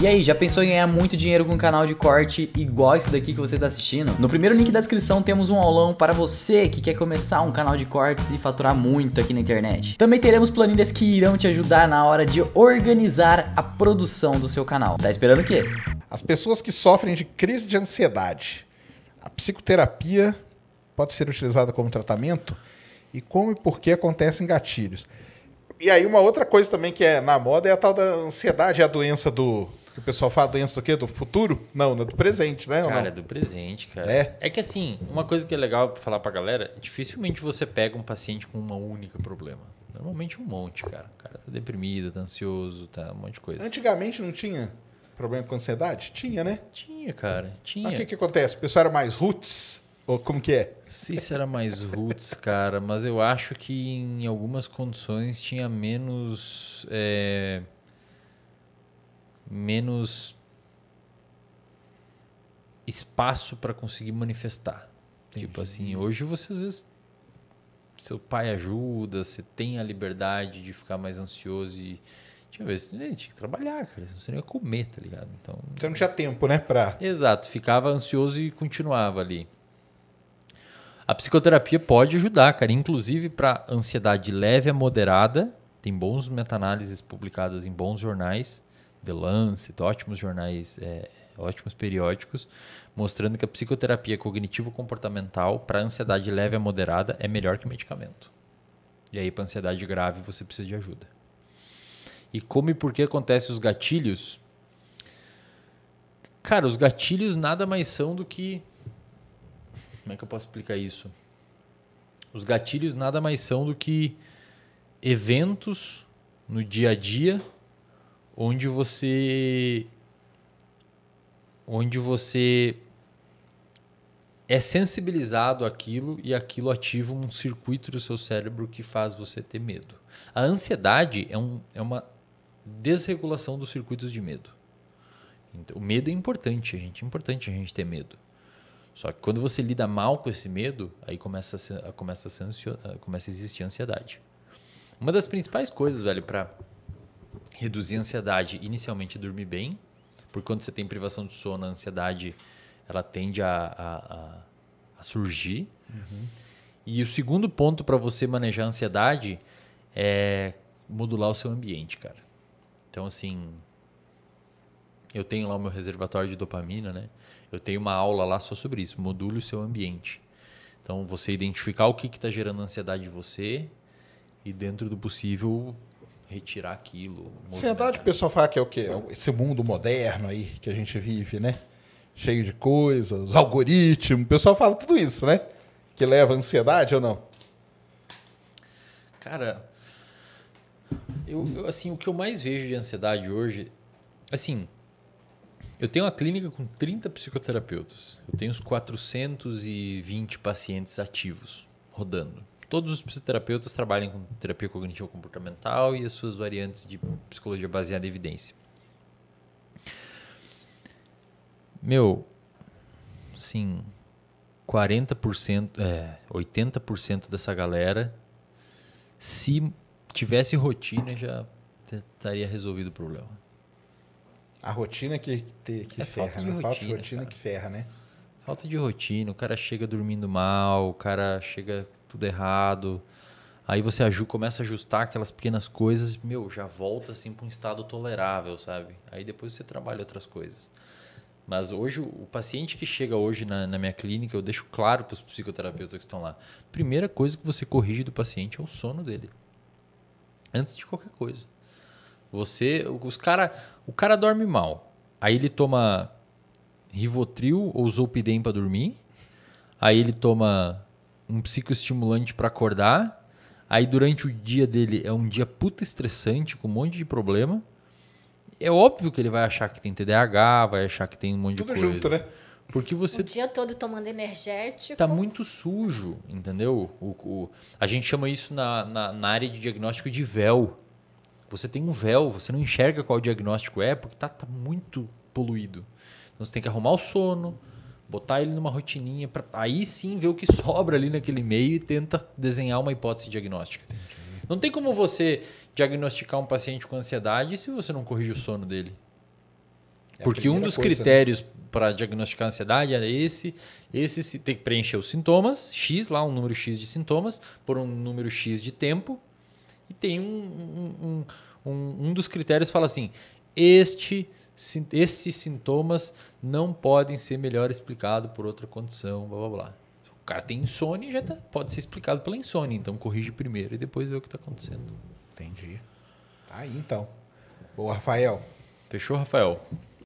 E aí, já pensou em ganhar muito dinheiro com um canal de corte igual esse daqui que você está assistindo? No primeiro link da descrição temos um aulão para você que quer começar um canal de cortes e faturar muito aqui na internet. Também teremos planilhas que irão te ajudar na hora de organizar a produção do seu canal. Tá esperando o quê? As pessoas que sofrem de crise de ansiedade, a psicoterapia pode ser utilizada como tratamento? E como e por que acontecem gatilhos? E aí uma outra coisa também que é na moda é a tal da ansiedade, é a doença do que o pessoal fala doença do quê? Do futuro? Não, não é do presente, né? Cara, é do presente, cara. É. é que assim, uma coisa que é legal pra falar pra galera, dificilmente você pega um paciente com uma única problema. Normalmente um monte, cara. O cara tá deprimido, tá ansioso, tá um monte de coisa. Antigamente não tinha problema com ansiedade? Tinha, né? Tinha, cara. Tinha. Mas o que, que acontece? O pessoal era mais roots? Ou como que é? Sim, era mais roots, cara, mas eu acho que em algumas condições tinha menos é, menos espaço para conseguir manifestar. Entendi. Tipo assim, hoje você às vezes seu pai ajuda, você tem a liberdade de ficar mais ansioso e tinha vezes, né, tinha que trabalhar, cara, senão você não ia comer, tá ligado? Então, você então não tinha tempo, né, para Exato, ficava ansioso e continuava ali. A psicoterapia pode ajudar, cara, inclusive para ansiedade leve a moderada, tem bons meta-análises publicadas em bons jornais The Lancet, ótimos jornais, é, ótimos periódicos, mostrando que a psicoterapia cognitivo-comportamental para ansiedade leve a moderada é melhor que medicamento. E aí, para ansiedade grave, você precisa de ajuda. E como e por que acontecem os gatilhos? Cara, os gatilhos nada mais são do que. Como é que eu posso explicar isso? Os gatilhos nada mais são do que eventos no dia a dia onde você onde você é sensibilizado àquilo e aquilo ativa um circuito do seu cérebro que faz você ter medo. A ansiedade é, um, é uma desregulação dos circuitos de medo. Então, o medo é importante, gente. É importante a gente ter medo. Só que quando você lida mal com esse medo, aí começa a, ser, começa a, ansio, começa a existir ansiedade. Uma das principais coisas, velho, para reduzir a ansiedade, inicialmente dormir bem, porque quando você tem privação de sono, a ansiedade ela tende a, a, a surgir. Uhum. E o segundo ponto para você manejar a ansiedade é modular o seu ambiente, cara. Então, assim, eu tenho lá o meu reservatório de dopamina, né? Eu tenho uma aula lá só sobre isso. Module o seu ambiente. Então, você identificar o que está gerando ansiedade em você e, dentro do possível, retirar aquilo. Ansiedade, o pessoal fala que é o quê? É esse mundo moderno aí que a gente vive, né? Cheio de coisas, os algoritmos, o pessoal fala tudo isso, né? Que leva ansiedade ou não? Cara, eu, eu, assim, o que eu mais vejo de ansiedade hoje, assim, eu tenho uma clínica com 30 psicoterapeutas. Eu tenho uns 420 pacientes ativos rodando todos os psicoterapeutas trabalham com terapia cognitivo-comportamental e as suas variantes de psicologia baseada em evidência. Meu, sim, 40%, é, 80% dessa galera, se tivesse rotina, já estaria resolvido o problema. A rotina que, te, que é ferra, falta né? Rotina, falta de rotina que ferra, né? Falta de rotina, o cara chega dormindo mal, o cara chega tudo errado. Aí você começa a ajustar aquelas pequenas coisas, meu, já volta assim para um estado tolerável, sabe? Aí depois você trabalha outras coisas. Mas hoje, o paciente que chega hoje na, na minha clínica, eu deixo claro para os psicoterapeutas que estão lá. Primeira coisa que você corrige do paciente é o sono dele. Antes de qualquer coisa. Você, os cara, o cara dorme mal. Aí ele toma Rivotril ou Zolpidem para dormir. Aí ele toma um psicoestimulante para acordar. Aí durante o dia dele é um dia puta estressante, com um monte de problema. É óbvio que ele vai achar que tem TDAH, vai achar que tem um monte Tudo de coisa. Tudo junto, né? Porque você. O dia todo tomando energético. Tá muito sujo, entendeu? O, o a gente chama isso na, na, na, área de diagnóstico de véu. Você tem um véu, você não enxerga qual diagnóstico é, porque tá, tá muito poluído. Então você tem que arrumar o sono, botar ele numa rotininha, pra, aí sim ver o que sobra ali naquele meio e tenta desenhar uma hipótese diagnóstica. Não tem como você diagnosticar um paciente com ansiedade se você não corrige o sono dele. É Porque um dos coisa, né? critérios né? para diagnosticar a ansiedade era esse, esse tem que preencher os sintomas, X lá, um número X de sintomas, por um número X de tempo, e tem um, um, um, um, um dos critérios fala assim, este, esses sintomas não podem ser melhor explicados por outra condição, blá blá blá. O cara tem insônia já tá, pode ser explicado pela insônia, então corrige primeiro e depois vê o que está acontecendo. Entendi. Tá aí então. Boa, Rafael. Fechou, Rafael?